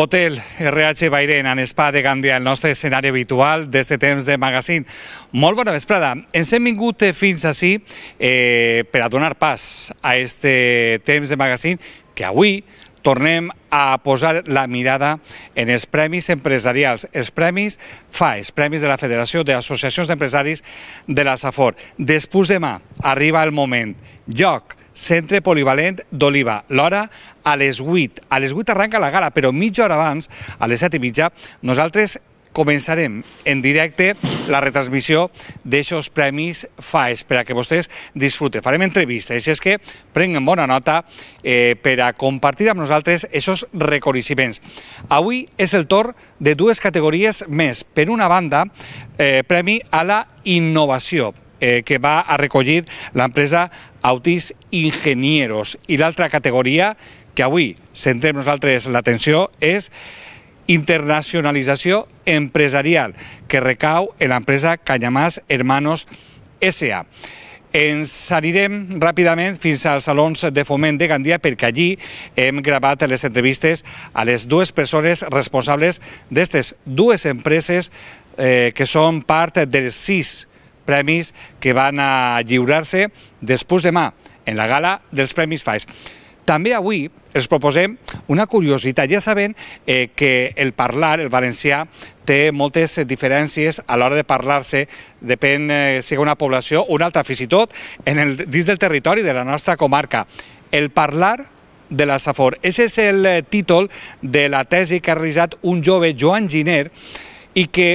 Hotel RH Bairén, en Spa de Gandia, el nostre escenari habitual d'este temps de magazín. Molt bona vesprada. Ens hem vingut eh, fins així eh, per a donar pas a este temps de magazín que avui tornem a posar la mirada en els premis empresarials, els premis FA, els premis de la Federació d'Associacions d'Empresaris de la SAFOR. Després demà arriba el moment, lloc, Centre Polivalent d'Oliva. L'hora a les 8. A les 8 arranca la gala, però mitja hora abans, a les 7 i mitja, nosaltres començarem en directe la retransmissió d'aixos premis FAES per a que vostès disfruten. Farem entrevistes, si és que prenguen bona nota eh, per a compartir amb nosaltres aquests reconeixements. Avui és el torn de dues categories més. Per una banda, eh, premi a la innovació eh, que va a recollir l'empresa Autis Ingenieros. I l'altra categoria que avui centrem nosaltres l'atenció és internacionalització empresarial, que recau en l'empresa Canyamàs Hermanos S.A. Ens anirem ràpidament fins als salons de foment de Gandia perquè allí hem gravat les entrevistes a les dues persones responsables d'aquestes dues empreses eh, que són part dels sis premis que van a lliurar-se després demà en la gala dels Premis FAES. També avui els proposem una curiositat. Ja saben eh, que el parlar, el valencià, té moltes diferències a l'hora de parlar-se, depèn eh, si una població o una altra, fins i tot en el, dins del territori de la nostra comarca. El parlar de la Safor. Ese és el eh, títol de la tesi que ha realitzat un jove, Joan Giner, i que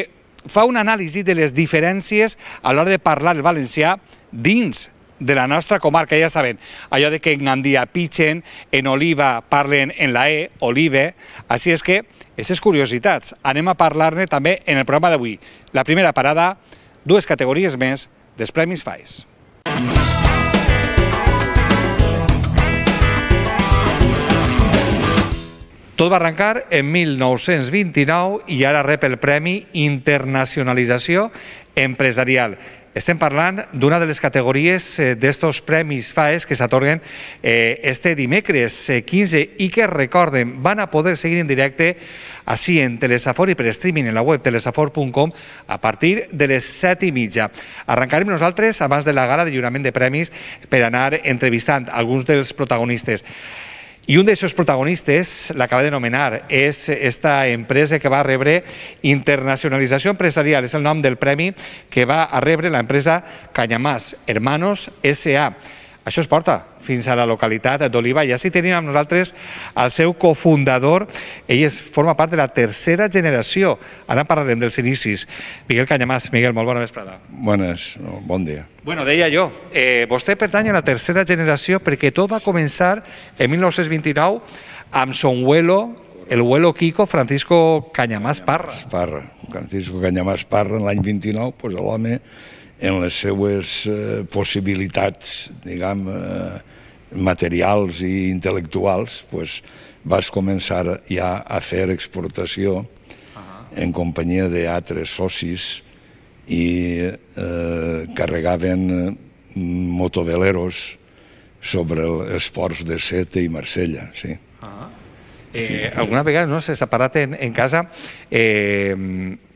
fa una anàlisi de les diferències a l'hora de parlar el valencià dins de la nostra comarca, ja saben, allò de que en Gandia pitxen, en Oliva parlen en la E, Olive, així és que, aquestes curiositats, anem a parlar-ne també en el programa d'avui. La primera parada, dues categories més dels Premis FAIS. Mm -hmm. Tot va arrencar en 1929 i ara rep el Premi Internacionalització Empresarial. Estem parlant d'una de les categories eh, d'estos premis FAES que s'atorguen eh, este dimecres 15 eh, i que, recorden, van a poder seguir en directe així en Telesafor i per streaming en la web telesafor.com a partir de les 7 i mitja. Arrencarem nosaltres abans de la gala de lliurament de premis per anar entrevistant alguns dels protagonistes. I un dels seus protagonistes, l'acaba de nomenar, és esta empresa que va rebre Internacionalització Empresarial, és el nom del premi que va a rebre l'empresa Canyamàs Hermanos S.A., això es porta fins a la localitat d'Oliva. I així tenim amb nosaltres el seu cofundador. Ell es forma part de la tercera generació. Ara parlarem dels inicis. Miguel Canyamàs. Miguel, molt bona vesprada. Bones, bon dia. Bueno, deia jo, eh, vostè pertany a la tercera generació perquè tot va començar en 1929 amb son vuelo, el vuelo Kiko Francisco Canyamàs Parra. Parra, Francisco Canyamàs Parra, l'any 29, pues, l'home en les seues eh, possibilitats, diguem, eh, materials i intel·lectuals, pues, vas començar ja a fer exportació en companyia d'altres socis i eh, carregaven mm, motoveleros sobre els ports de Sete i Marsella, sí. Uh -huh. Eh, alguna vegada, no s'ha separat en, en casa, eh,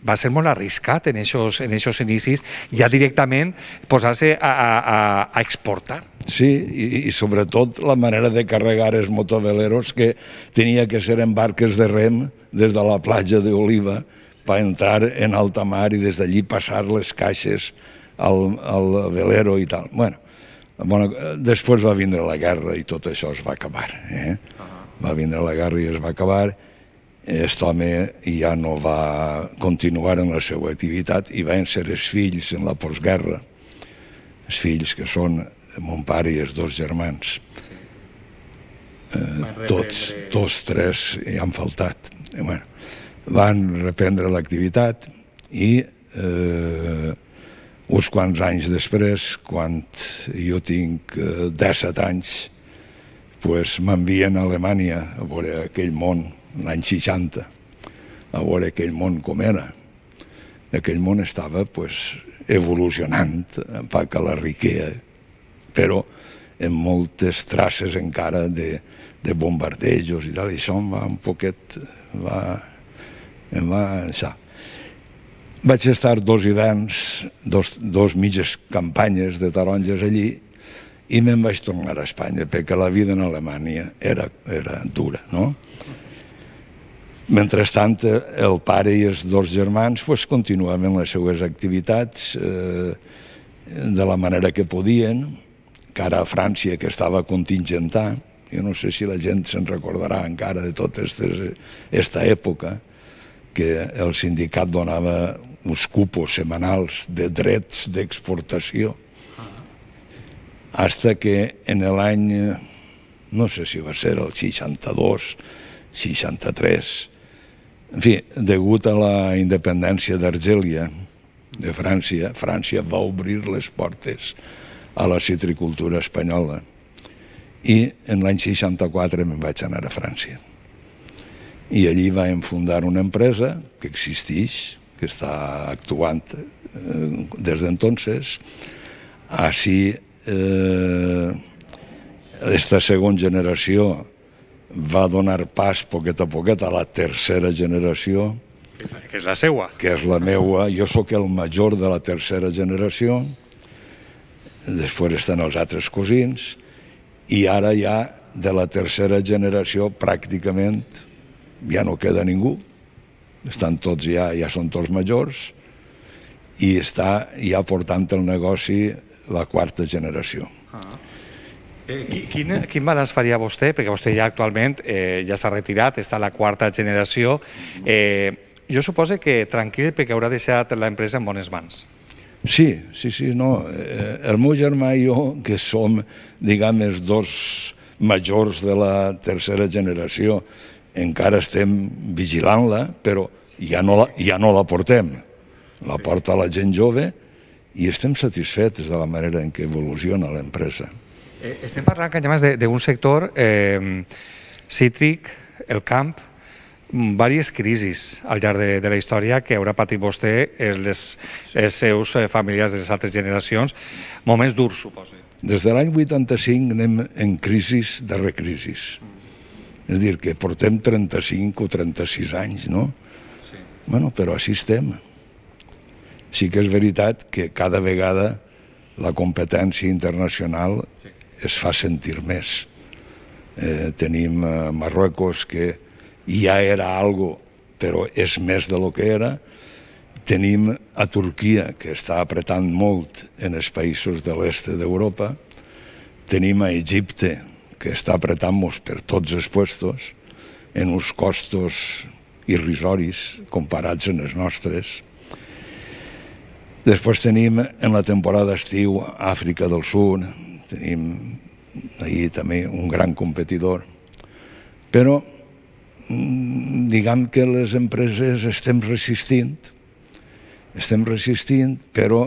va ser molt arriscat en aquests en eixos inicis ja directament posar-se a, a, a exportar. Sí, i, i sobretot la manera de carregar els motoveleros que tenia que ser en barques de rem des de la platja d'Oliva sí. per entrar en alta mar i des d'allí passar les caixes al, al velero i tal. Bueno, bueno, eh, després va vindre la guerra i tot això es va acabar. Eh? Uh ah. -huh va vindre la guerra i es va acabar, aquest home ja no va continuar en la seva activitat i van ser els fills en la postguerra, els fills que són mon pare i els dos germans. Sí. Eh, tots, tots tres hi han faltat. I, eh, bueno, van reprendre l'activitat i eh, uns quants anys després, quan jo tinc eh, 17 anys, pues m'envien a Alemanya a veure aquell món, l'any 60, a veure aquell món com era. Aquell món estava pues, evolucionant, en fa que la riquea, però en moltes traces encara de, de bombardejos i tal, i això em va un poquet, va, em va ençar. Vaig estar dos hiverns, dos, dos mitges campanyes de taronges allí, i me'n vaig tornar a Espanya, perquè la vida en Alemanya era, era dura, no? Mentrestant, el pare i els dos germans pues, continuaven les seues activitats eh, de la manera que podien, cara a França, que estava contingentat, Jo no sé si la gent se'n recordarà encara de tota aquesta època, que el sindicat donava uns cupos setmanals de drets d'exportació hasta que en el any, no sé si va ser el 62, 63, en fi, degut a la independència d'Argèlia, de França, França va obrir les portes a la citricultura espanyola i en l'any 64 me'n vaig anar a França. I allí vam fundar una empresa que existeix, que està actuant eh, des d'entonces. Així eh, esta segona generació va donar pas poquet a poquet a la tercera generació. Que és la seva. Que és la meua. Jo sóc el major de la tercera generació. Després estan els altres cosins. I ara ja de la tercera generació pràcticament ja no queda ningú. Estan tots ja, ja són tots majors i està ja portant el negoci la quarta generació. Ah. Eh, quin, quin balanç faria vostè? Perquè vostè ja actualment eh, ja s'ha retirat, està a la quarta generació. Eh, jo suposo que tranquil perquè haurà deixat l'empresa en bones mans. Sí, sí, sí, no. Eh, el meu germà i jo, que som, diguem, els dos majors de la tercera generació, encara estem vigilant-la, però ja no, la, ja no la portem. La porta la gent jove, i estem satisfets de la manera en què evoluciona l'empresa. Eh, estem parlant, Canyamas, d'un sector eh, cítric, el camp, diverses crisis al llarg de, de la història que haurà patit vostè els, eh, els seus eh, familiars de les altres generacions. Moments durs, suposo. Des de l'any 85 anem en crisis de recrisis. Mm. És dir, que portem 35 o 36 anys, no? Sí. Bueno, però així estem sí que és veritat que cada vegada la competència internacional sí. es fa sentir més. Eh, tenim eh, Marruecos, que ja era algo, però és més de lo que era. Tenim a Turquia, que està apretant molt en els països de l'est d'Europa. Tenim a Egipte, que està apretant-nos per tots els puestos, en uns costos irrisoris comparats amb els nostres Després tenim en la temporada estiu Àfrica del Sud, tenim allí també un gran competidor, però mm, diguem que les empreses estem resistint, estem resistint, però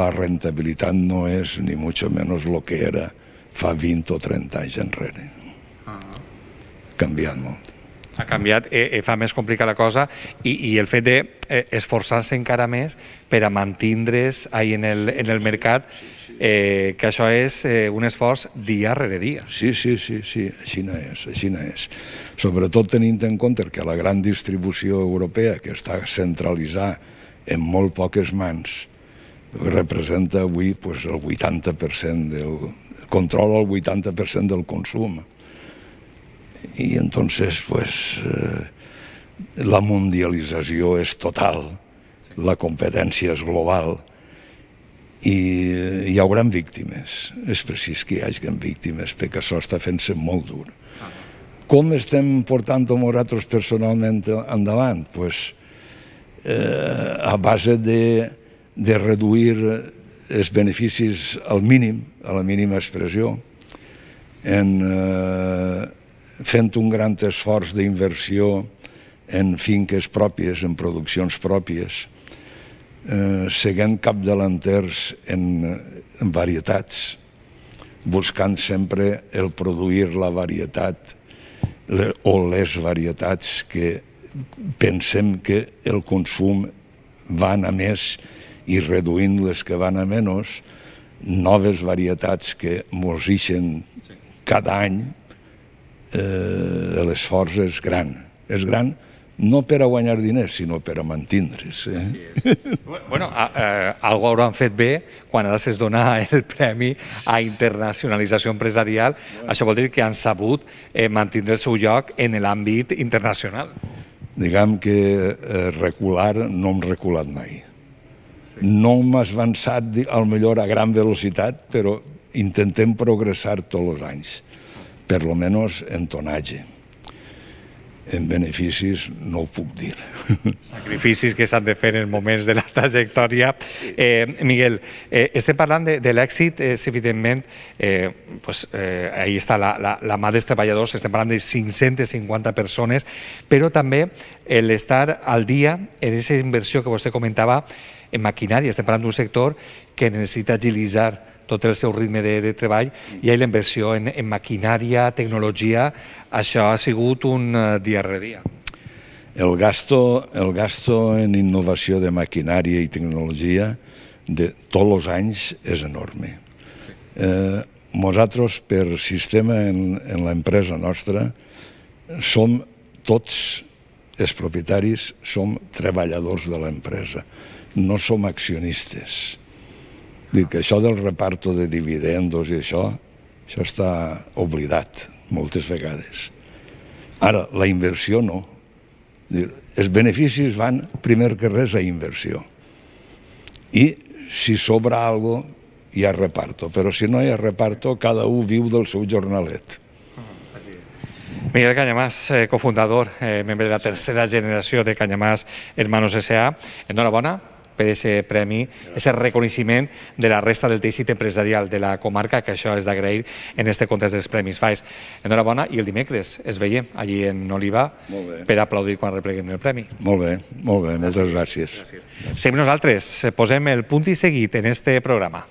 la rentabilitat no és ni mucho menos lo que era fa 20 o 30 anys enrere. Uh ah. -huh. Canviant molt ha canviat, eh, eh, fa més complicar la cosa i, i el fet d'esforçar-se de, eh, encara més per a mantindre's ahí en el, en el mercat eh, que això és eh, un esforç dia rere dia. Sí, sí, sí, sí, així no és, així no és. Sobretot tenint en compte que la gran distribució europea, que està centralitzada en molt poques mans, representa avui pues, el 80% del... controla el 80% del consum i entonces pues eh, la mundialització és total, la competència és global i eh, hi haurà víctimes, és precís que hi hagi víctimes perquè això està fent-se molt dur. Com estem portant-ho nosaltres personalment endavant? pues, eh, a base de, de reduir els beneficis al mínim, a la mínima expressió, en eh, fent un gran esforç d'inversió en finques pròpies, en produccions pròpies, eh, seguint capdelanters en, en varietats, buscant sempre el produir la varietat le, o les varietats que pensem que el consum van a més i reduint les que van a menys, noves varietats que mos cada any eh, l'esforç és gran. És gran no per a guanyar diners, sinó per a mantindre's. Eh? Així bueno, a, a, eh, algo hauran fet bé quan ara s'es dona el Premi a Internacionalització Empresarial. Bueno. Això vol dir que han sabut eh, mantindre el seu lloc en l'àmbit internacional. Diguem que eh, recular no hem reculat mai. Sí. No hem avançat, al millor a gran velocitat, però intentem progressar tots els anys per lo menos en tonatge. En beneficis no ho puc dir. Sacrificis que s'han de fer en moments de la trajectòria. Eh, Miguel, eh, estem parlant de, de l'èxit, eh, és evidentment, eh, pues, eh, ahí està la, la, la mà dels treballadors, estem parlant de 550 persones, però també l'estar al dia en aquesta inversió que vostè comentava en maquinària, estem parlant d'un sector que necessita agilitzar tot el seu ritme de, de treball i la inversió en, en maquinària, tecnologia, això ha sigut un eh, dia rere dia. El gasto, el gasto en innovació de maquinària i tecnologia de tots els anys és enorme. Sí. Eh, nosaltres, per sistema en, en l'empresa nostra, som tots els propietaris, som treballadors de l'empresa, no som accionistes Dic, això del reparto de dividendos i això, això està oblidat moltes vegades. Ara, la inversió no. Dir, els beneficis van primer que res a inversió. I si sobra algo hi ha reparto, però si no hi ha reparto, cada un viu del seu jornalet. Miguel Cañamás, eh, cofundador, eh, membre de la tercera generació de Cañamás Hermanos S.A. Enhorabona per aquest premi, aquest reconeixement de la resta del teixit empresarial de la comarca, que això és d'agrair en este context dels Premis Faix. Enhorabona i el dimecres es veiem allí en Oliva per aplaudir quan repleguin el premi. Molt bé, molt bé, moltes gràcies. gràcies. gràcies. Seguim nosaltres, posem el punt i seguit en este programa.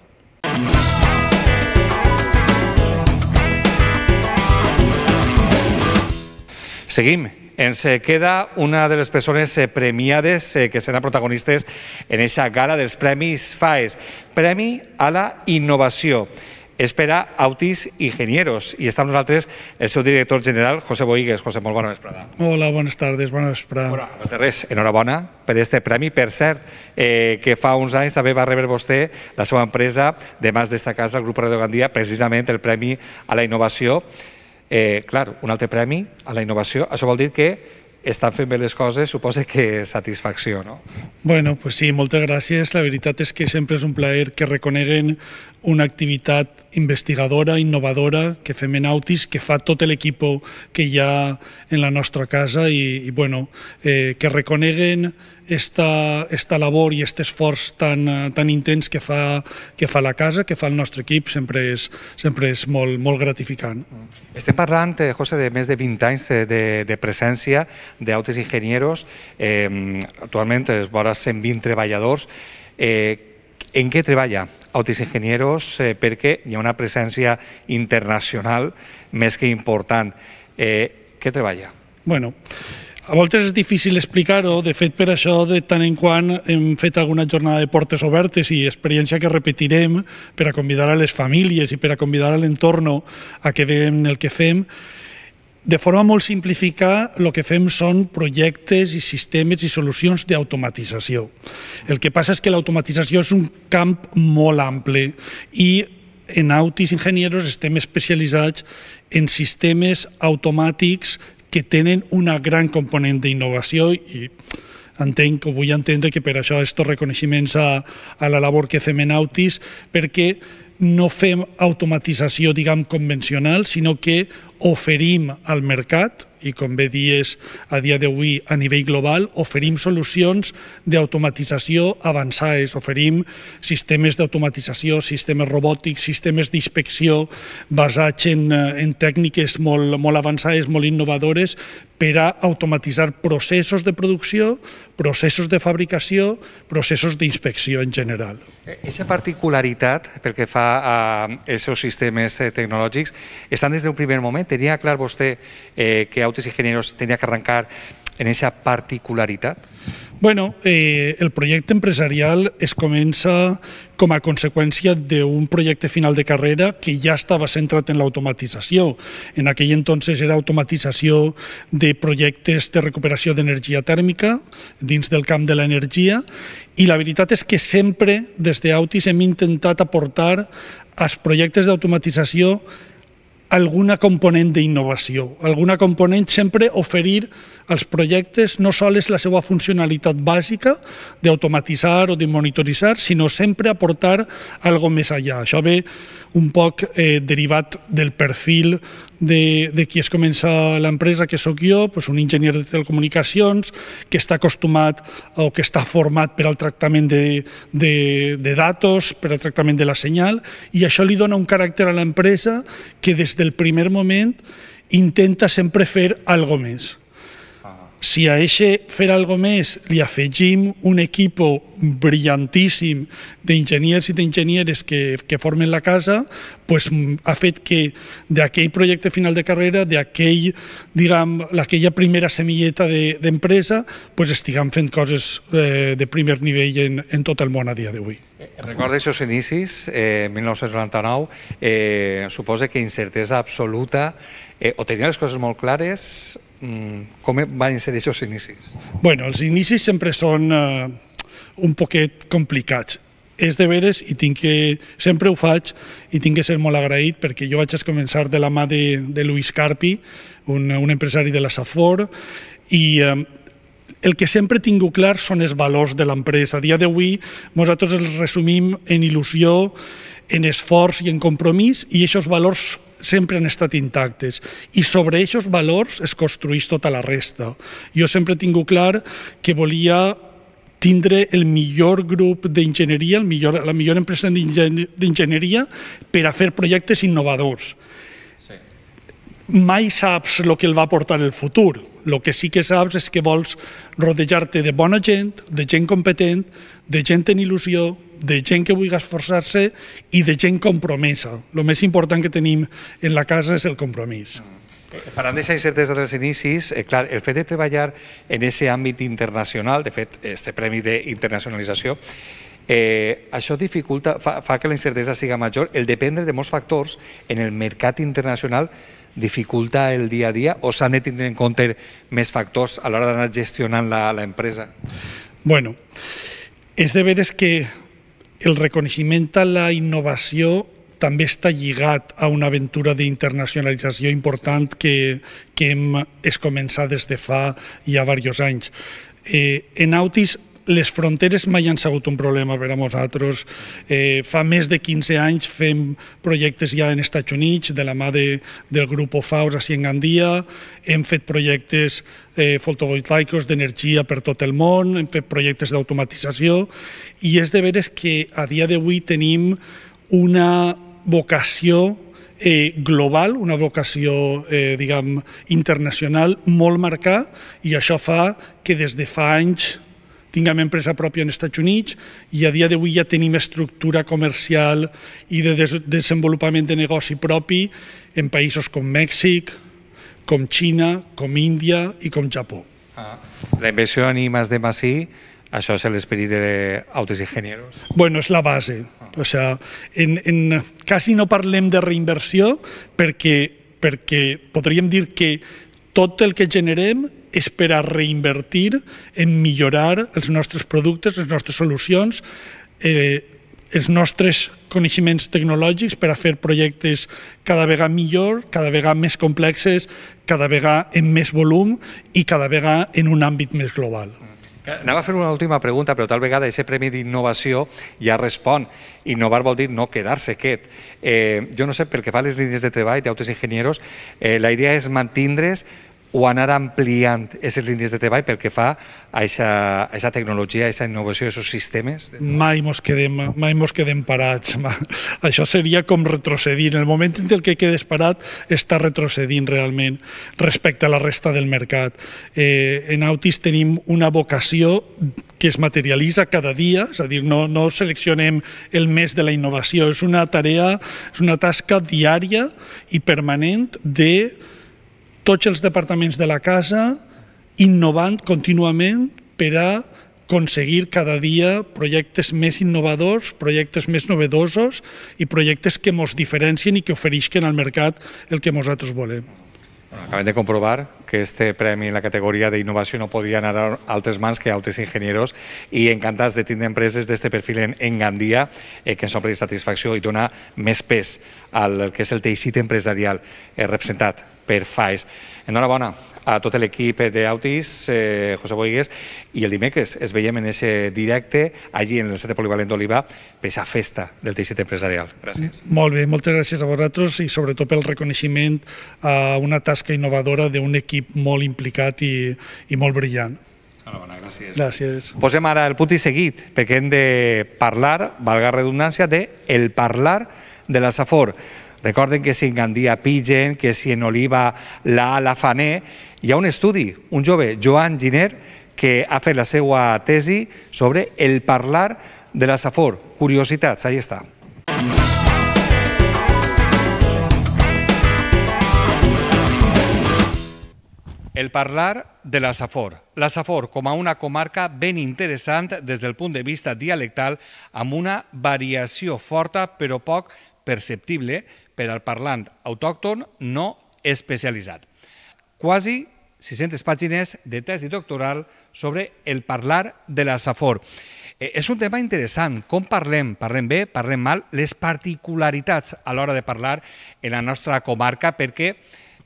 Seguim ens queda una de les persones eh, premiades eh, que seran protagonistes en aquesta gala dels Premis FAES, Premi a la Innovació. Espera Autis Ingenieros i està amb nosaltres el seu director general, José Boigues. José, molt bona vesprada. Hola, bones tardes, bona vesprada. Bona, abans de res, enhorabona per aquest premi. Per cert, eh, que fa uns anys també va rebre vostè la seva empresa de mans d'esta casa, el grup Radio Gandia, precisament el Premi a la Innovació. Eh, clar, un altre premi a la innovació, això vol dir que estan fent bé les coses, suposa que satisfacció, no? Bueno, pues sí, moltes gràcies. La veritat és que sempre és un plaer que reconeguen una activitat investigadora, innovadora, que fem en Autis, que fa tot l'equip que hi ha en la nostra casa i, i bueno, eh, que reconeguen esta, esta labor i aquest esforç tan, tan intens que fa, que fa la casa, que fa el nostre equip, sempre és, sempre és molt, molt gratificant. Estem parlant, eh, José, de més de 20 anys eh, de, de presència d'Autis Ingenieros. Eh, actualment, vora 120 treballadors. Eh, en què treballa Autis Ingenieros eh, perquè hi ha una presència internacional més que important. Eh, què treballa? Bueno, a voltes és difícil explicar-ho, de fet per això de tant en quant hem fet alguna jornada de portes obertes i experiència que repetirem per a convidar a les famílies i per a convidar a l'entorn a que veiem el que fem de forma molt simplificada, el que fem són projectes i sistemes i solucions d'automatització. El que passa és que l'automatització és un camp molt ampli i en autis Ingenieros estem especialitzats en sistemes automàtics que tenen una gran component d'innovació i entenc que vull entendre que per això aquests reconeixements a, a la labor que fem en autis, perquè no fem automatització, diguem, convencional, sinó que oferim al mercat, i com bé dies a dia d'avui a nivell global, oferim solucions d'automatització avançades, oferim sistemes d'automatització, sistemes robòtics, sistemes d'inspecció basats en, eh, en tècniques molt, molt avançades, molt innovadores, per a automatitzar processos de producció, processos de fabricació, processos d'inspecció en general. Aquesta eh, particularitat pel que fa a els eh, seus sistemes eh, tecnològics, estan des del primer moment? Tenia clar vostè eh, que Autes Ingenieros tenia que arrencar en esa particularitat? Bueno, eh, el projecte empresarial es comença com a conseqüència d'un projecte final de carrera que ja estava centrat en l'automatització. En aquell entonces era automatització de projectes de recuperació d'energia tèrmica dins del camp de l'energia i la veritat és que sempre des d'Autis hem intentat aportar als projectes d'automatització alguna component d'innovació, alguna component sempre oferir als projectes no sols la seva funcionalitat bàsica d'automatitzar o de monitoritzar, sinó sempre aportar algo més allà. Això ve un poc eh, derivat del perfil de, de qui es comença l'empresa, que sóc jo, doncs un enginyer de telecomunicacions que està acostumat o que està format per al tractament de, de, de datos, per al tractament de la senyal, i això li dona un caràcter a l'empresa que des del primer moment intenta sempre fer alguna cosa més. Si a eixe fer algo més li afegim un equip brillantíssim d'enginyers i d'enginyeres que, que formen la casa, pues, ha fet que d'aquell projecte final de carrera, d'aquella diguem, primera semilleta d'empresa, de, pues, estiguem fent coses eh, de primer nivell en, en tot el món a dia d'avui. Recordes els seus inicis, eh, 1999, eh, suposa que incertesa absoluta, eh, o tenia les coses molt clares Mm, com van ser aquests inicis? Bueno, els inicis sempre són eh, un poquet complicats. És de veres i tinc que, sempre ho faig i tinc que ser molt agraït perquè jo vaig començar de la mà de, de Luis Carpi, un, un empresari de la Safor, i eh, el que sempre tinc clar són els valors de l'empresa. A dia d'avui nosaltres els resumim en il·lusió, en esforç i en compromís i aquests valors sempre han estat intactes i sobre aquests valors es construeix tota la resta. Jo sempre he tingut clar que volia tindre el millor grup d'enginyeria, la millor empresa d'enginyeria per a fer projectes innovadors mai saps el que el va portar el futur. El que sí que saps és que vols rodejar-te de bona gent, de gent competent, de gent en il·lusió, de gent que vulgui esforçar-se i de gent compromesa. El més important que tenim en la casa és el compromís. Eh, per d'aquesta incertesa dels inicis, eh, clar, el fet de treballar en aquest àmbit internacional, de fet, este Premi d'Internacionalització, Eh, això dificulta, fa, fa que la incertesa siga major. El dependre de molts factors en el mercat internacional dificulta el dia a dia o s'han de tindre en compte més factors a l'hora d'anar gestionant l'empresa? Bueno, és de veres que el reconeixement a la innovació també està lligat a una aventura d'internacionalització important que, que hem es començat des de fa ja diversos anys. Eh, en Autis les fronteres mai han sigut un problema per a nosaltres. Eh, fa més de 15 anys fem projectes ja en Estats Units, de la mà de, del grup FAUS a Ciengandia, hem fet projectes eh, fotovoltaics d'energia per tot el món, hem fet projectes d'automatització, i és de veres que a dia d'avui tenim una vocació eh, global, una vocació, eh, diguem, internacional molt marcada, i això fa que des de fa anys tinguem empresa pròpia en Estats Units i a dia d'avui ja tenim estructura comercial i de des desenvolupament de negoci propi en països com Mèxic, com Xina, com Índia i com Japó. Ah. La inversió en IMAS de más això és l'esperit d'autos ingenieros? Bueno, és la base. Ah. O sea, en, en, quasi no parlem de reinversió perquè, perquè podríem dir que tot el que generem és per a reinvertir en millorar els nostres productes, les nostres solucions, eh, els nostres coneixements tecnològics per a fer projectes cada vegada millor, cada vegada més complexes, cada vegada en més volum i cada vegada en un àmbit més global. Eh, anava a fer una última pregunta, però tal vegada aquest Premi d'Innovació ja respon. Innovar vol dir no quedar-se quiet. Eh, jo no sé, pel que fa a les línies de treball d'autres ingenieros, eh, la idea és mantindre's o anar ampliant aquests índies de treball pel que fa a aquesta tecnologia, a aquesta innovació, a aquests sistemes? Mai ens quedem, mai mos quedem parats. Això seria com retrocedir. En el moment en què quedes parat, està retrocedint realment respecte a la resta del mercat. Eh, en Autis tenim una vocació que es materialitza cada dia, és a dir, no, no seleccionem el mes de la innovació, és una tarea, és una tasca diària i permanent de tots els departaments de la casa innovant contínuament per a aconseguir cada dia projectes més innovadors, projectes més novedosos i projectes que ens diferencien i que ofereixen al mercat el que nosaltres volem. acabem de comprovar que este premi en la categoria d'innovació no podia anar a altres mans que a altres enginyeros i encantats de tindre empreses d'este perfil en, en Gandia eh, que ens omple de satisfacció i dona més pes al que és el teixit empresarial eh, representat per FAES. Enhorabona a tot l'equip d'Autis, eh, José Boigues, i el dimecres es veiem en ese directe allí en el Centre Polivalent d'Oliva per esa festa del teixit empresarial. Gràcies. Molt bé, moltes gràcies a vosaltres i sobretot pel reconeixement a una tasca innovadora d'un equip equip molt implicat i, i molt brillant. Bona, gràcies. Gràcies. Posem ara el punt i seguit, perquè hem de parlar, valga redundància, de el parlar de la Safor. Recorden que si en Gandia pigen, que si en Oliva la Alafané, hi ha un estudi, un jove, Joan Giner, que ha fet la seva tesi sobre el parlar de la Safor. Curiositats, ahí està. Mm. el parlar de la Safor. La Safor com a una comarca ben interessant des del punt de vista dialectal, amb una variació forta però poc perceptible per al parlant autòcton no especialitzat. Quasi 600 pàgines de tesi doctoral sobre el parlar de la Safor. Eh, és un tema interessant. Com parlem? Parlem bé? Parlem mal? Les particularitats a l'hora de parlar en la nostra comarca perquè,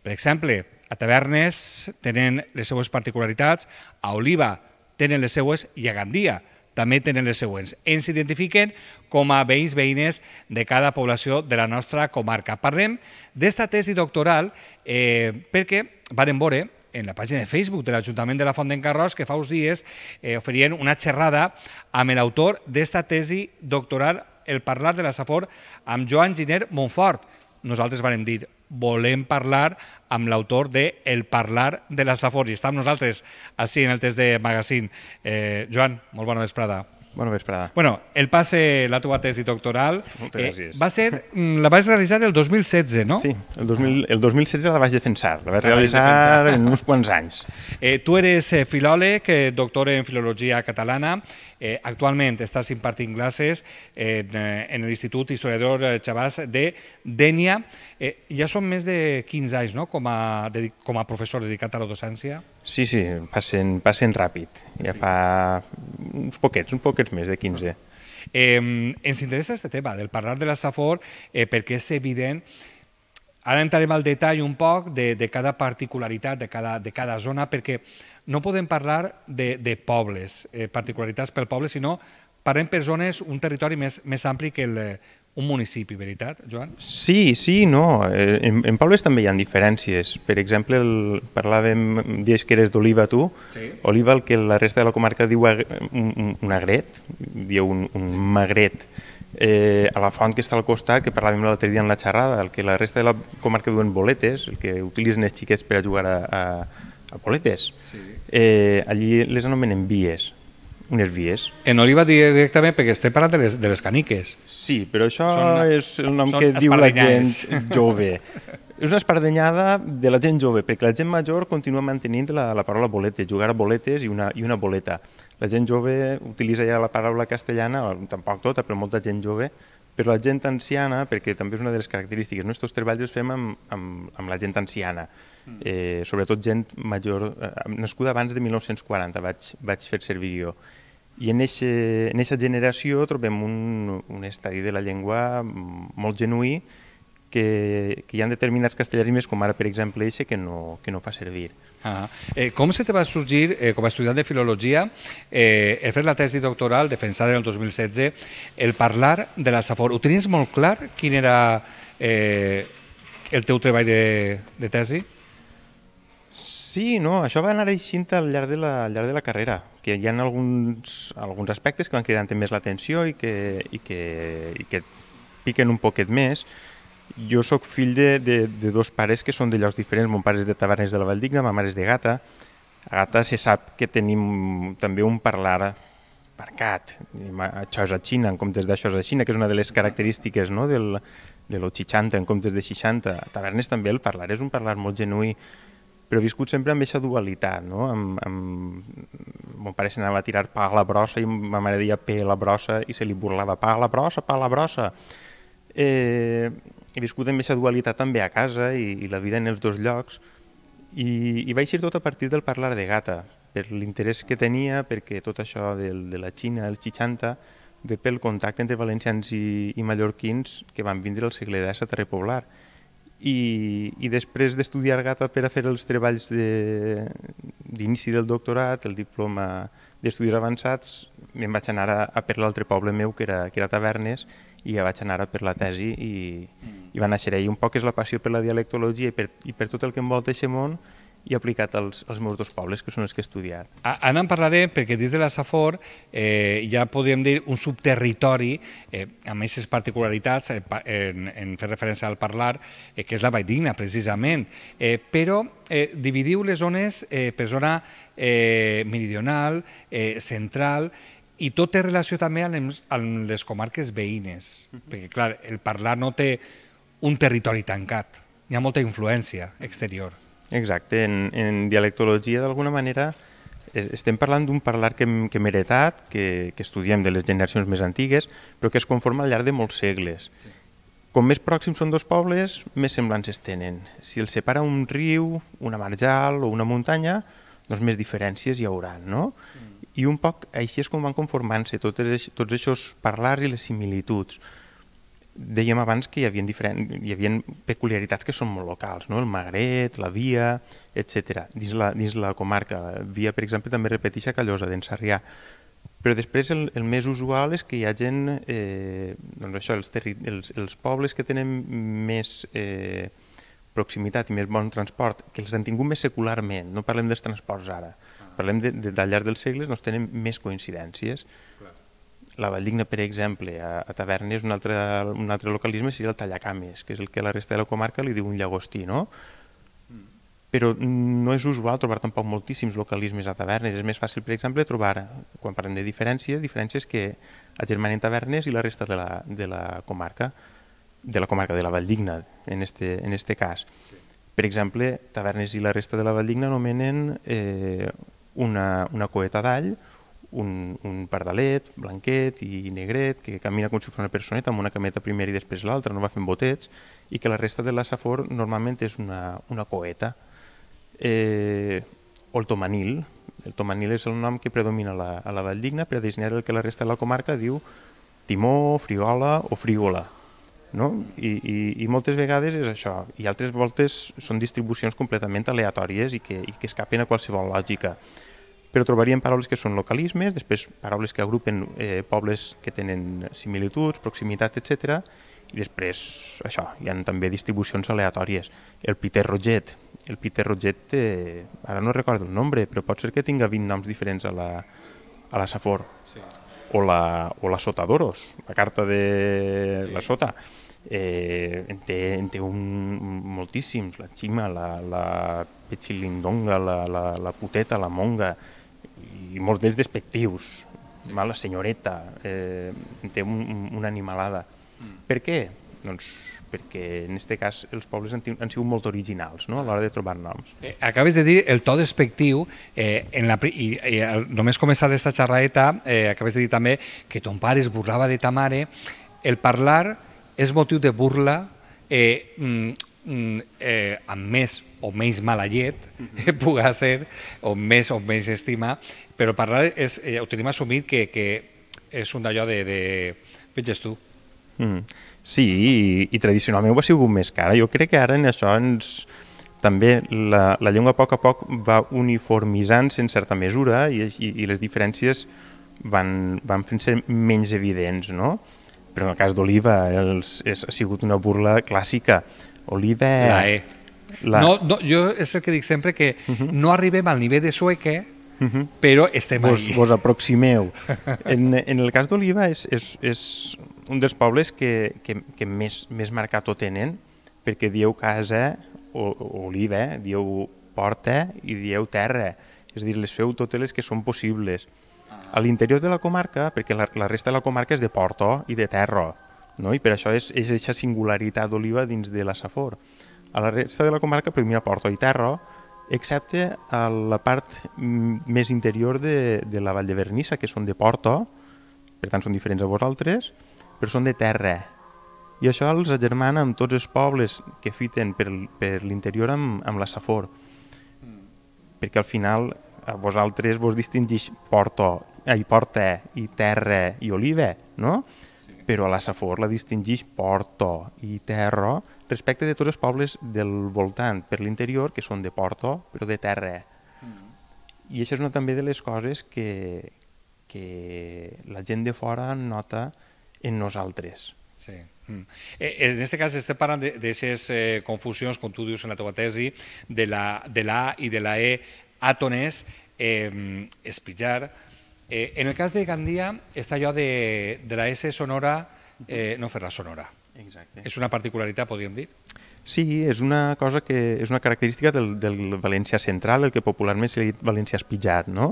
per exemple, a Tavernes tenen les seues particularitats, a Oliva tenen les seues i a Gandia també tenen les següents. Ens identifiquen com a veïns veïnes de cada població de la nostra comarca. Parlem d'esta tesi doctoral eh, perquè van veure en la pàgina de Facebook de l'Ajuntament de la Font d'en Carròs que fa uns dies eh, oferien una xerrada amb l'autor d'esta tesi doctoral El parlar de la Safor amb Joan Giner Montfort. Nosaltres vam dir, volem parlar amb l'autor de El parlar de la Safor i està amb nosaltres així en el test de magazín. Eh, Joan, molt bona vesprada. Bona vesprada. Bueno, el pas la teva tesi doctoral eh, va ser, mm, la vas realitzar el 2016, no? Sí, el, 2000, el 2016 la vaig defensar, la vaig la realitzar vaig en uns quants anys. Eh, tu eres eh, filòleg, eh, doctor en filologia catalana, Eh, actualment estàs impartint classes en, eh, eh, en l'Institut Historiador Xavàs eh, de Dènia. Eh, ja són més de 15 anys no? com, a, de, com a professor dedicat a la docència. Sí, sí, passen, passen ràpid. Ja sí. fa uns poquets, uns poquets més de 15. Eh, ens interessa aquest tema del parlar de la Safor eh, perquè és evident que Ara entrarem al detall un poc de, de cada particularitat, de cada, de cada zona, perquè no podem parlar de, de pobles, eh, particularitats pel poble, sinó parlem per zones, un territori més, més ampli que el, un municipi, veritat, Joan? Sí, sí, no. Eh, en, en pobles també hi ha diferències. Per exemple, el, parlàvem, dius que eres d'Oliva tu. Sí. Oliva, el que la resta de la comarca diu un, un agret, diu un, un sí. magret. Sí eh, a la font que està al costat, que parlàvem l'altre dia en la xerrada, el que la resta de la comarca duen boletes, el que utilitzen els xiquets per a jugar a, a, a boletes, sí. eh, allí les anomenen vies, unes vies. En Oliva directament perquè estem parlant de les, de les caniques. Sí, però això són, és el nom que diu la gent jove. és una espardenyada de la gent jove, perquè la gent major continua mantenint la, la paraula boletes, jugar a boletes i una, i una boleta. La gent jove utilitza ja la paraula castellana, tampoc tota, però molta gent jove, però la gent anciana, perquè també és una de les característiques, no? Estos treballs els fem amb, amb, amb la gent anciana, mm. eh, sobretot gent major, eh, nascuda abans de 1940, vaig, vaig fer servir jo. I en aquesta generació trobem un, un estadi de la llengua molt genuí que, que hi ha determinats castellarismes, com ara, per exemple, aquest que no, que no fa servir. Ah, eh, com se te va sorgir, eh, com a estudiant de filologia, eh, el fer la tesi doctoral defensada en el 2016, el parlar de la Safor? Ho tenies molt clar, quin era eh, el teu treball de, de tesi? Sí, no, això va anar així al llarg de la, al llarg de la carrera, que hi ha alguns, alguns aspectes que van cridant més l'atenció i, que, i, que, i que piquen un poquet més, jo sóc fill de, de, de dos pares que són de llocs diferents. Mon pare és de Tavernes de la Valldigna, ma mare és de Gata. A Gata se sap que tenim també un parlar marcat. Això és a Xina, en comptes d'això és a Xina, que és una de les característiques no, del, de los 60 en comptes de 60. A Tavernes també el parlar és un parlar molt genuí, però viscut sempre amb aquesta dualitat. No? Amb, amb... Mon pare se n'anava a tirar pa a la brossa i ma mare deia pe la brossa i se li burlava pa a la brossa, pa a la brossa. Eh, he viscut amb aquesta dualitat també a casa i, i la vida en els dos llocs i, i vaig ser tot a partir del parlar de gata, per l'interès que tenia, perquè tot això del, de la Xina, el 60, ve pel contacte entre valencians i, i mallorquins que van vindre al segle X a repoblar. I, i després d'estudiar gata per a fer els treballs d'inici de, del doctorat, el diploma d'estudis avançats, me'n vaig anar a, a per l'altre poble meu, que era, que era Tavernes, i ja vaig anar per la tesi i, mm. i va néixer ahir. Un poc és la passió per la dialectologia i per, i per tot el que envolta aquest món i aplicat als, als meus dos pobles, que són els que he estudiat. Ara en parlaré perquè dins de la Safor eh, ja podríem dir un subterritori eh, amb aquestes particularitats eh, eh, en, en fer referència al parlar, eh, que és la Valldigna, precisament. Eh, però eh, dividiu les zones eh, per zona eh, meridional, eh, central, i tot té relació també amb les comarques veïnes, uh -huh. perquè clar, el parlar no té un territori tancat, hi ha molta influència exterior. Exacte, en, en dialectologia d'alguna manera estem parlant d'un parlar que hem, que hem heretat, que, que estudiem de les generacions més antigues, però que es conforma al llarg de molts segles. Sí. Com més pròxims són dos pobles, més semblances tenen. Si els separa un riu, una marjal o una muntanya, doncs més diferències hi haurà, no? Mm. I un poc així és com van conformant-se totes, tots aquests parlars i les similituds. Dèiem abans que hi havia, diferent, hi havia peculiaritats que són molt locals, no? el magret, la via, etc. Dins, la, dins la comarca, la via, per exemple, també repeteix a Callosa d'en Sarrià. Però després el, el més usual és que hi ha gent, eh, doncs això, els, terri, els, els pobles que tenen més... Eh, proximitat i més bon transport, que els han tingut més secularment, no parlem dels transports ara, parlem de, de, del llarg dels segles, doncs tenen més coincidències. Clar. La Valldigna, per exemple, a, a Tavernes, un altre, un altre localisme seria el Tallacames, que és el que la resta de la comarca li diu un llagostí, no? Mm. Però no és usual trobar tampoc moltíssims localismes a tavernes. És més fàcil, per exemple, trobar, quan parlem de diferències, diferències que a en tavernes i la resta de la, de la comarca, de la comarca de la Valldigna, en este, en este cas. Sí. Per exemple, Tavernes i la resta de la Valldigna anomenen eh, una, una coeta d'all, un, un pardalet, blanquet i negret, que camina com si fos una personeta amb una cameta primer i després l'altra, no va fent botets, i que la resta de la safor normalment és una, una coeta. Eh, o el tomanil. El tomanil és el nom que predomina la, a la Vall Digna per a designar el que la resta de la comarca diu timó, friola o frígola no? I, i, i moltes vegades és això, i altres voltes són distribucions completament aleatòries i que, i que escapen a qualsevol lògica. Però trobaríem paraules que són localismes, després paraules que agrupen eh, pobles que tenen similituds, proximitat, etc. I després, això, hi han també distribucions aleatòries. El Peter Roget, el Peter Roget té, eh, ara no recordo el nombre, però pot ser que tinga 20 noms diferents a la, a la Safor. Sí. O la, o la Sota d'Oros, la carta de sí. la Sota. Sí eh, en, té, en té un, moltíssims, la xima, la, la petxilindonga, la, la, la puteta, la monga, i molts d'ells despectius, sí. la senyoreta, eh, en té un, una animalada. Mm. Per què? Doncs perquè en aquest cas els pobles han, han sigut molt originals no? a l'hora de trobar noms. Eh, acabes de dir el to despectiu, eh, en la, i, i només començar aquesta xerraeta, eh, acabes de dir també que ton pare es burlava de ta mare, el parlar és motiu de burla eh, mm, mm, eh, amb més o menys mala llet, mhm. eh, puga ser, o més o menys estima, però parlar és, eh, ho tenim assumit que, que és un d'allò de, de... Fixes tu. Mm. Sí, i, i tradicionalment ho ha sigut més cara. Jo crec que ara en això ens, també la, la llengua a poc a poc va uniformitzant-se en certa mesura i, i, i les diferències van, van fent-se menys evidents, no? però en el cas d'Oliva ha sigut una burla clàssica. Oliva... La E. La... No, no, jo és el que dic sempre, que uh mhm. -huh. no arribem al nivell de sueque, uh mhm. -huh. però estem vos, allà. Vos aproximeu. en, en el cas d'Oliva és, és, és un dels pobles que, que, que més, més marcat ho tenen, perquè dieu casa, o, oliva, eh, dieu porta i dieu terra. És a dir, les feu totes les que són possibles. A l'interior de la comarca, perquè la, la resta de la comarca és de Porto i de terra, no? i per això és aquesta singularitat d'oliva dins de la Safor. A la resta de la comarca predomina Porto i terra, excepte a la part mm, més interior de, de la Vall de Bernissa, que són de porto, per tant són diferents a vosaltres, però són de terra. I això els agermana amb tots els pobles que fiten per, per l'interior amb, amb la Safor. Mm. Perquè al final a vosaltres vos distingeix porto, ai, porta i terra i oliva, no? Però a la Safor la distingeix porto i terra respecte de tots els pobles del voltant per l'interior, que són de porto, però de terra. Mm. I això és una també de les coses que, que la gent de fora nota en nosaltres. Sí. Mm. Eh, eh, en aquest cas estem parlant d'aquestes eh, confusions, com tu dius en la teva tesi, de la, de la A i de la E Atones, eh, Espillar... Eh, en el cas de Gandia està allò de, de la S sonora eh, no Ferra sonora. Exacte. És una particularitat, podríem dir? Sí, és una cosa que és una característica del, del València central, el que popularment s'ha li dit València espitjat, no?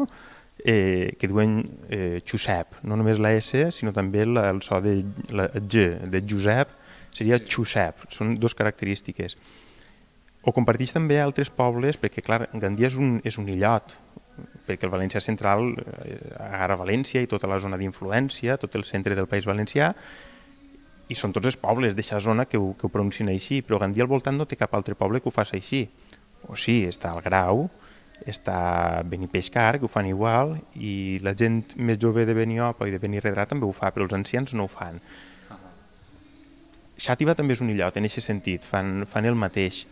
eh, que duen eh, Josep, no només la S, sinó també la, el so de la G, de Josep, seria sí. Josep, són dues característiques. Ho comparteix també a altres pobles, perquè clar, Gandia és un, és un illot, perquè el València Central eh, ara València i tota la zona d'influència, tot el centre del País Valencià, i són tots els pobles d'aquesta zona que ho, que ho pronuncien així, però Gandia al voltant no té cap altre poble que ho faci així. O sí, està el Grau, està Benipeixcar, que ho fan igual, i la gent més jove de Beniopa i de Benirredrà també ho fa, però els ancians no ho fan. Ah. Xàtiva també és un illot en aquest sentit, fan, fan el mateix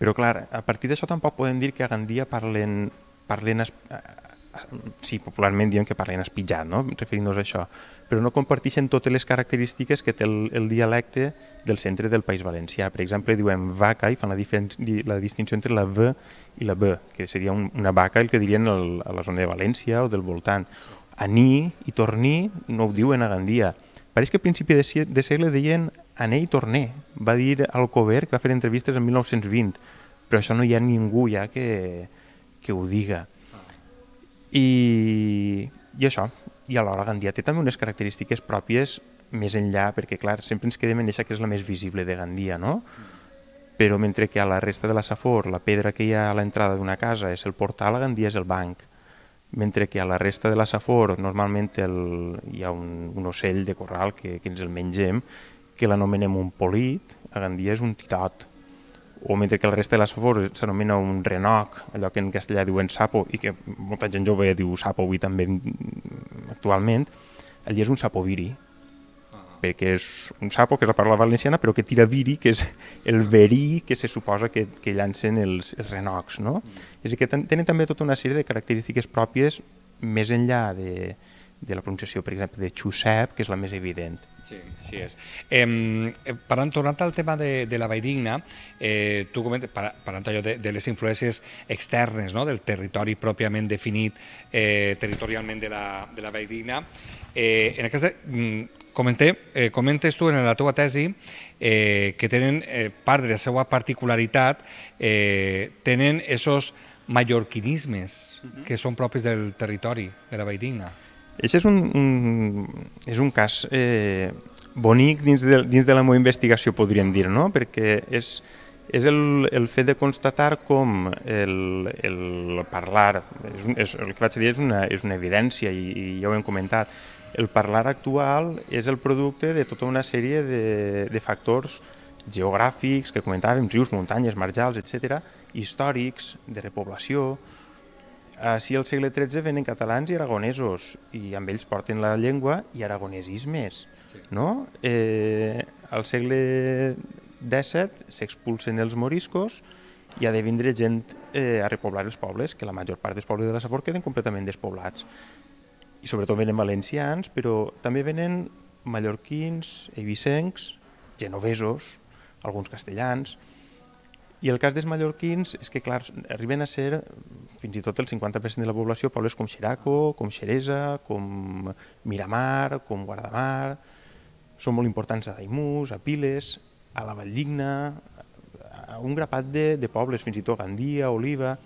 però clar, a partir d'això tampoc podem dir que a Gandia parlen, parlen es, eh, eh, sí, popularment diem que parlen espitjat, no? referint-nos a això, però no comparteixen totes les característiques que té el, el dialecte del centre del País Valencià. Per exemple, diuen vaca i fan la, diferen, la distinció entre la V i la B, que seria un, una vaca el que dirien el, a la zona de València o del voltant. Aní i torní no ho diuen a Gandia. Pareix que a principi de, de segle deien Anell torner, va dir cobert que va fer entrevistes en 1920, però això no hi ha ningú ja que, que ho diga. I, i això, i alhora Gandia té també unes característiques pròpies més enllà, perquè clar, sempre ens quedem en això que és la més visible de Gandia, no? Però mentre que a la resta de la Safor la pedra que hi ha a l'entrada d'una casa és el portal, a Gandia és el banc mentre que a la resta de la safor normalment el, hi ha un, un ocell de corral que, que ens el mengem, que l'anomenem un polit, a Gandia és un titot, o mentre que la resta de la safor s'anomena un renoc, allò que en castellà diuen sapo, i que molta gent jove diu sapo avui també mm, actualment, allà és un sapoviri, perquè és un sapo, que és la paraula valenciana, però que tira viri, que és el verí que se suposa que, que llancen els, els renocs. No? Mm. És que ten, tenen també tota una sèrie de característiques pròpies més enllà de, de la pronunciació, per exemple, de Xusep, que és la més evident. Sí, així és. Eh, parlant, tornant al tema de, de la Digna, eh, tu comentes, parlant allò de, de les influències externes, no? del territori pròpiament definit eh, territorialment de la, de la Digna, eh, en aquest cas, mm, Comenté, eh, comentes tu en la teua tesi eh, que tenen eh, part de la seva particularitat, eh, tenen esos mallorquinismes uh -huh. que són propis del territori, de la Valldigna. Aquest és un, un, és un cas eh, bonic dins de, dins de la meva investigació, podríem dir, no? perquè és, és el, el fet de constatar com el, el parlar, és, un, és, el que vaig dir és una, és una evidència i, i ja ho hem comentat, el parlar actual és el producte de tota una sèrie de, de factors geogràfics que comentàvem, rius, muntanyes, marjals, etc., històrics, de repoblació... Així al segle XIII venen catalans i aragonesos i amb ells porten la llengua i aragonesismes. Sí. No? Eh, al segle XVII s'expulsen els moriscos i ha de vindre gent eh, a repoblar els pobles, que la major part dels pobles de la Sabor queden completament despoblats i sobretot venen valencians, però també venen mallorquins, eivissencs, genovesos, alguns castellans, i el cas dels mallorquins és que, clar, arriben a ser fins i tot el 50% de la població pobles com Xeraco, com Xeresa, com Miramar, com Guardamar, són molt importants a Daimús, a Piles, a la Valldigna, a un grapat de, de pobles, fins i tot Gandia, Oliva...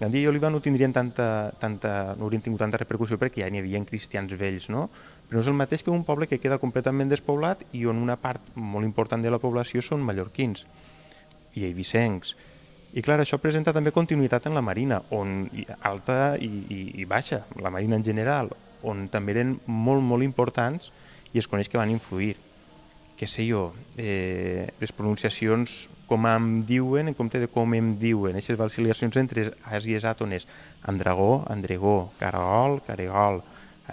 Gandia i Oliva no tindrien tanta, tanta, no haurien tingut tanta repercussió perquè ja n'hi havia cristians vells, no? Però no és el mateix que un poble que queda completament despoblat i on una part molt important de la població són mallorquins i eivissencs. I clar, això presenta també continuïtat en la Marina, on alta i, i, i baixa, la Marina en general, on també eren molt, molt importants i es coneix que van influir. Què sé jo, eh, les pronunciacions com em diuen en compte de com em diuen, eh? aquestes vacil·lacions entre as i esàtones, andragó, andregó, caragol, caregol,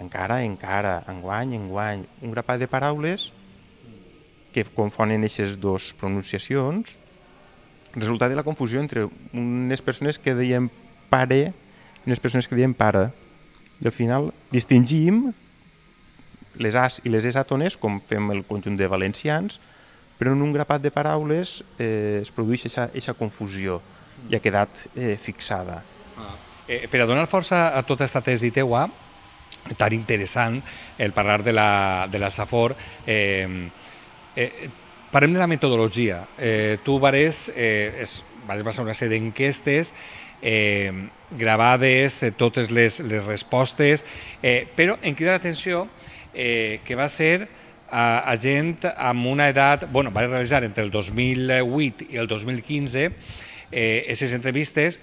encara, encara, enguany, enguany, un grapat de paraules que confonen aquestes dues pronunciacions, resultat de la confusió entre unes persones que deien pare i unes persones que deien pare. I al final distingim les as i les àtones, com fem el conjunt de valencians, però en un grapat de paraules eh, es produeix aquesta confusió i ha quedat eh, fixada. Ah. Eh, per a donar força a tota aquesta tesi teua, tan interessant el parlar de la, de la Safor, eh, eh, parlem de la metodologia. Eh, tu vares, eh, es, vares va ser una sèrie d'enquestes eh, gravades, eh, totes les, les respostes, eh, però em crida l'atenció eh, que va ser a, a gent amb una edat, bueno, va realitzar entre el 2008 i el 2015 aquestes eh, entrevistes,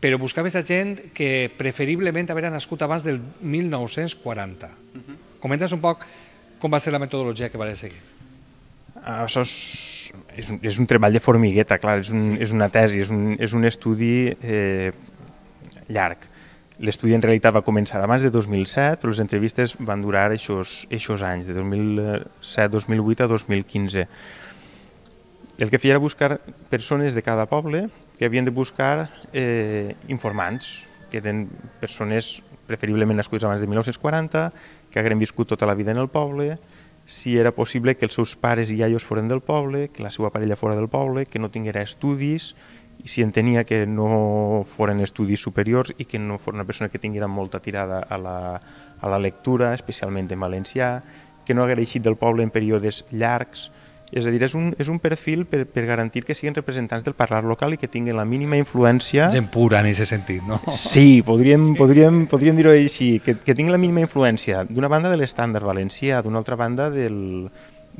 però buscaves a gent que preferiblement haver nascut abans del 1940. Uh -huh. Comenta'ns un poc com va ser la metodologia que va seguir. Ah, això és, és, un, és un treball de formigueta, clar, és, un, sí. és una tesi, és un, és un estudi eh, llarg. L'estudi en realitat va començar abans de 2007, però les entrevistes van durar eixos, eixos anys, de 2007, 2008 a 2015. El que feia era buscar persones de cada poble que havien de buscar eh, informants, que eren persones preferiblement nascudes abans de 1940, que hagueren viscut tota la vida en el poble, si era possible que els seus pares i iaios foren del poble, que la seva parella fora del poble, que no tinguera estudis, i si entenia que no foren estudis superiors i que no fos una persona que tinguera molta tirada a la, a la lectura, especialment en valencià, que no haguera eixit del poble en períodes llargs, és a dir, és un, és un perfil per, per garantir que siguin representants del parlar local i que tinguin la mínima influència... Gent pura en aquest sentit, no? Sí, podríem, sí. podríem, podríem dir-ho així, que, que tinguin la mínima influència d'una banda de l'estàndard valencià, d'una altra banda del,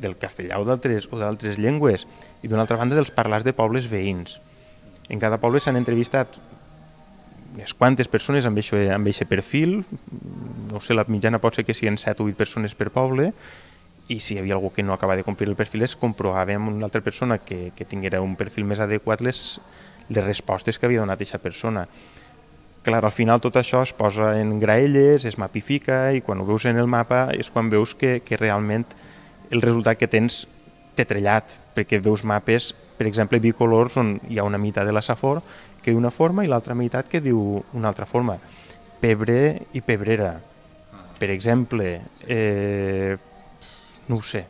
del castellà o d'altres o d'altres llengües i d'una altra banda dels parlars de pobles veïns. En cada poble s'han entrevistat unes quantes persones amb això, amb aquest perfil, no sé, la mitjana pot ser que siguin 7 o 8 persones per poble, i si hi havia algú que no acaba de complir el perfil es comprovava amb una altra persona que, que tinguera un perfil més adequat les, les respostes que havia donat aquesta persona. Clar, al final tot això es posa en graelles, es mapifica i quan ho veus en el mapa és quan veus que, que realment el resultat que tens tetrellat, perquè veus mapes, per exemple, bicolors, on hi ha una meitat de la Safor que diu una forma i l'altra meitat que diu una altra forma. Pebre i pebrera, per exemple, eh, no ho sé,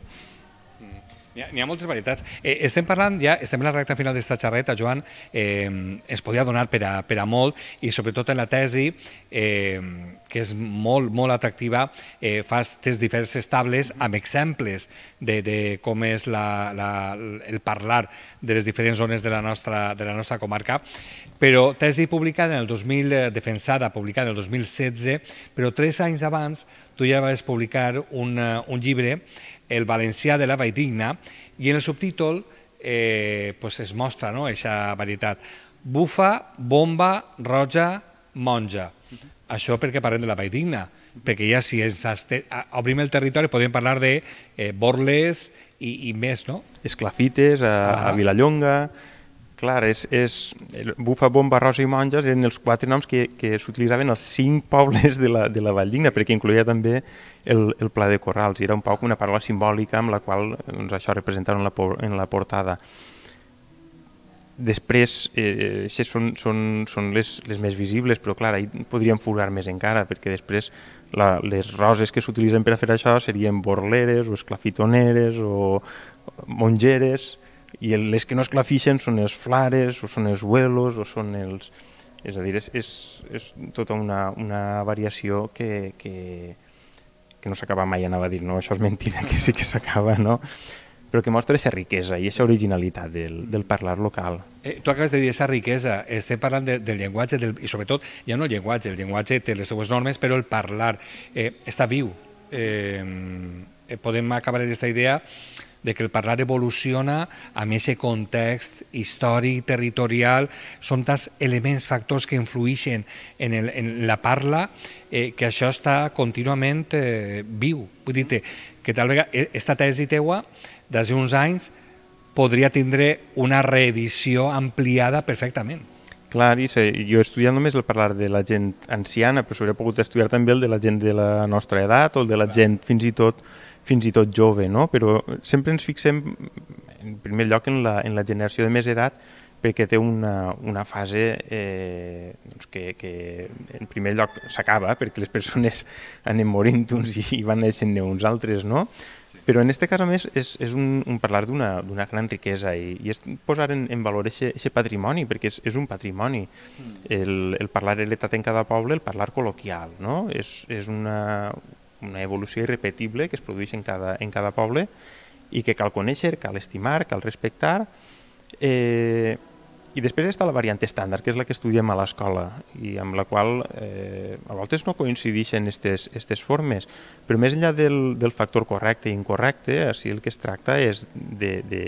N'hi ha, ha moltes varietats. Eh, estem parlant, ja estem en la recta final d'esta xerreta, Joan, eh, es podia donar per a, per a molt i sobretot en la tesi, eh, que és molt, molt atractiva, eh, fas tres diferents tables amb exemples de, de com és la, la, el parlar de les diferents zones de la nostra, de la nostra comarca, però tesi publicada en el 2000, eh, defensada, publicada en el 2016, però tres anys abans tu ja vas publicar un, eh, un llibre el valencià de la Valldigna, i en el subtítol eh, pues es mostra no, aquesta varietat. Bufa, bomba, roja, monja. Uh -huh. Això perquè parlem de la Valldigna, uh -huh. perquè ja si ens obrim el territori podem parlar de eh, Borles i, i més, no? Esclafites, a, -huh. a ah. Vilallonga... Clar, és, és bufa, bomba, rosa i monges eren els quatre noms que, que s'utilitzaven als cinc pobles de la, de la Valldigna, perquè incluïa també el, el pla de corrals, i era un poc una paraula simbòlica amb la qual doncs, això representava en la, en la portada. Després, eh, això són, són, són les, les més visibles, però clar, ahir podríem furgar més encara, perquè després la, les roses que s'utilitzen per a fer això serien borleres o esclafitoneres o mongeres, i les que no esclafixen són els flares o són els huelos o són els... És a dir, és, és, és tota una, una variació que, que, que no s'acaba mai, anava a dir, no, això és mentida, que sí que s'acaba, no? però que mostra aquesta riquesa i aquesta originalitat del, del parlar local. Eh, tu acabes de dir aquesta riquesa, estem parlant de, del llenguatge, del, i sobretot, ja no el llenguatge, el llenguatge té les seues normes, però el parlar eh, està viu. Eh, eh podem acabar aquesta idea de que el parlar evoluciona amb aquest context històric, territorial, són tants elements, factors que influeixen en, el, en la parla, eh, que això està contínuament eh, viu. Vull dir que tal vegada aquesta e, tesi teua, des d'uns anys, podria tindre una reedició ampliada perfectament. Clar, i jo he estudiat només el parlar de la gent anciana, però s'hauria pogut estudiar també el de la gent de la nostra edat o el de la Clar. gent fins i tot fins i tot jove, no? però sempre ens fixem en primer lloc en la, en la generació de més edat perquè té una, una fase eh, doncs que, que en primer lloc s'acaba perquè les persones anem morint uns i, i van deixant uns altres, no? Sí. Però en aquest cas, a més, és, és un, un parlar d'una gran riquesa i, i és posar en, en valor aquest patrimoni, perquè és, és un patrimoni. Mm. El, el parlar heretat en cada poble, el parlar col·loquial, no? És, és una, una evolució irrepetible que es produeix en cada, en cada poble i que cal conèixer, cal estimar, cal respectar. Eh, I després està la variant estàndard, que és la que estudiem a l'escola i amb la qual eh, a vegades no coincideixen aquestes formes, però més enllà del, del factor correcte i incorrecte, així el que es tracta és de, de,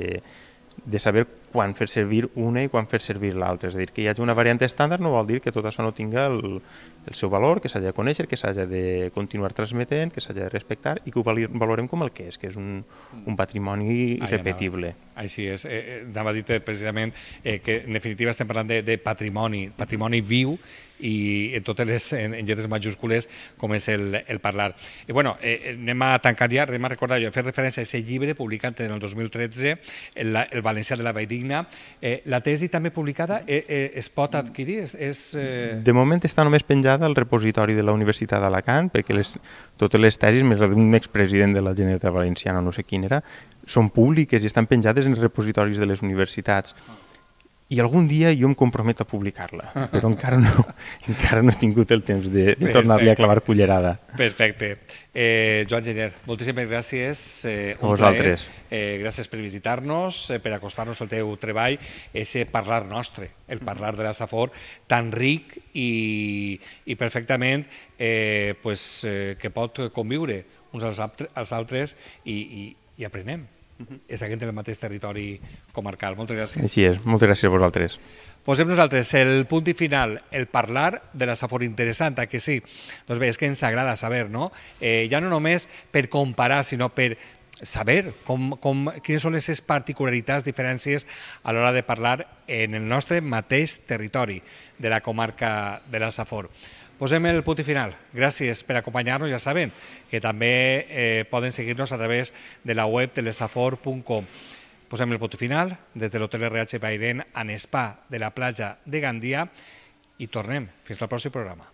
de saber quan fer servir una i quan fer servir l'altra. És a dir, que hi hagi una variant estàndard no vol dir que tot això no tingui el, el seu valor, que s'hagi de conèixer, que s'hagi de continuar transmetent, que s'hagi de respectar i que ho valorem com el que és, que és un, un patrimoni irrepetible. Ai, Així és. Eh, eh anava a dir precisament eh, que en definitiva estem parlant de, de patrimoni, patrimoni viu i totes les en, en lletres majúscules com és el, el parlar. I bueno, eh, eh anem a tancar ja, anem a recordar, jo he fet referència a aquest llibre publicat en el 2013, el, el Valencià de la Valldigui digna. Eh, la tesi també publicada eh, eh, es pot adquirir? És, és, eh... De moment està només penjada al repositori de la Universitat d'Alacant, perquè les, totes les tesis, més d'un expresident de la Generalitat Valenciana, no sé quin era, són públiques i estan penjades en repositoris de les universitats. Ah i algun dia jo em comprometo a publicar-la, però encara no, encara no he tingut el temps de, de tornar-li a clavar cullerada. Perfecte. Eh, Joan Gener, moltíssimes gràcies. Eh, a vosaltres. Eh, gràcies per visitar-nos, eh, per acostar-nos al teu treball, ese parlar nostre, el parlar de la Safor, tan ric i, i perfectament eh, pues, eh, que pot conviure uns als, altres, als altres i, i, i aprenem exactament el mateix territori comarcal. Moltes gràcies. Així és, moltes gràcies a vosaltres. Posem nosaltres el punt i final, el parlar de la safor interessant, que sí, doncs bé, és que ens agrada saber, no? Eh, ja no només per comparar, sinó per saber com, com, quines són les particularitats, diferències a l'hora de parlar en el nostre mateix territori de la comarca de la Safor. Posem el punt i final. Gràcies per acompanyar-nos. Ja saben que també eh, poden seguir-nos a través de la web telesafor.com. Posem el punt i final des de l'Hotel RH Bairén en Spa de la platja de Gandia i tornem. Fins al pròxim programa.